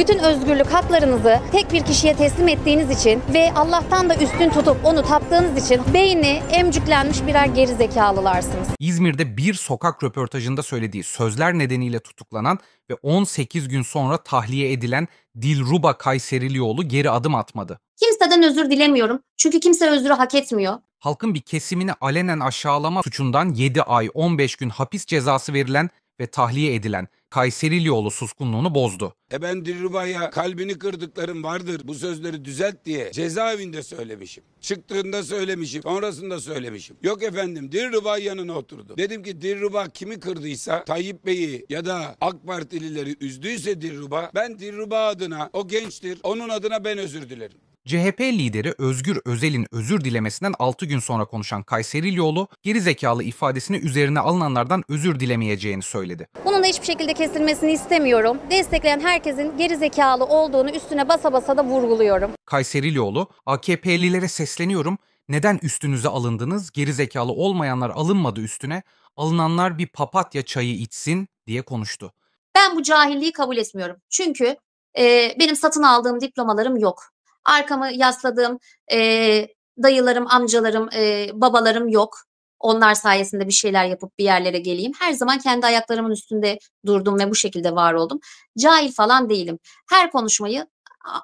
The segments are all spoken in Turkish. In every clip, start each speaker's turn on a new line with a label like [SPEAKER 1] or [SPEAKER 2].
[SPEAKER 1] Bütün özgürlük haklarınızı tek bir kişiye teslim ettiğiniz için ve Allah'tan da üstün tutup onu taptığınız için beyni emcüklenmiş birer geri zekalılarsınız.
[SPEAKER 2] İzmir'de bir sokak röportajında söylediği sözler nedeniyle tutuklanan ve 18 gün sonra tahliye edilen Dilruba Kayserilioğlu geri adım atmadı.
[SPEAKER 1] Kimseden özür dilemiyorum. Çünkü kimse özrü hak etmiyor.
[SPEAKER 2] Halkın bir kesimini alenen aşağılama suçundan 7 ay 15 gün hapis cezası verilen ve tahliye edilen Kayserili yolu suskunluğunu bozdu.
[SPEAKER 3] E ben Diruba'ya kalbini kırdıkların vardır bu sözleri düzelt diye cezaevinde söylemişim. Çıktığında söylemişim, sonrasında söylemişim. Yok efendim Dilruba yanına oturdu. Dedim ki Dilruba kimi kırdıysa Tayyip Bey'i ya da AK Partilileri üzdüyse Dilruba ben Dilruba adına o gençtir onun adına ben özür dilerim.
[SPEAKER 2] CHP lideri Özgür Özel'in özür dilemesinden 6 gün sonra konuşan Kayserilioğlu, geri zekalı ifadesini üzerine alınanlardan özür dilemeyeceğini söyledi.
[SPEAKER 1] Bunun da hiçbir şekilde kesilmesini istemiyorum. Destekleyen herkesin geri zekalı olduğunu üstüne basa basa da vurguluyorum.
[SPEAKER 2] Kayserilioğlu, AKP'lilere sesleniyorum, neden üstünüze alındınız, geri zekalı olmayanlar alınmadı üstüne, alınanlar bir papatya çayı içsin diye konuştu.
[SPEAKER 1] Ben bu cahilliği kabul etmiyorum. Çünkü e, benim satın aldığım diplomalarım yok. Arkamı yasladığım e, dayılarım, amcalarım, e, babalarım yok. Onlar sayesinde bir şeyler yapıp bir yerlere geleyim. Her zaman kendi ayaklarımın üstünde durdum ve bu şekilde var oldum. Cahil falan değilim. Her konuşmayı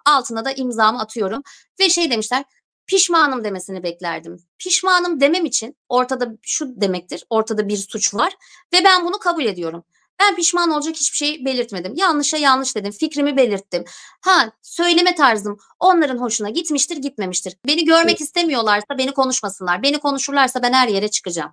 [SPEAKER 1] altına da imzamı atıyorum. Ve şey demişler pişmanım demesini beklerdim. Pişmanım demem için ortada şu demektir. Ortada bir suç var ve ben bunu kabul ediyorum. Ben pişman olacak hiçbir şey belirtmedim. Yanlışa yanlış dedim. Fikrimi belirttim. Ha söyleme tarzım onların hoşuna gitmiştir gitmemiştir. Beni görmek istemiyorlarsa beni konuşmasınlar. Beni konuşurlarsa ben her yere çıkacağım.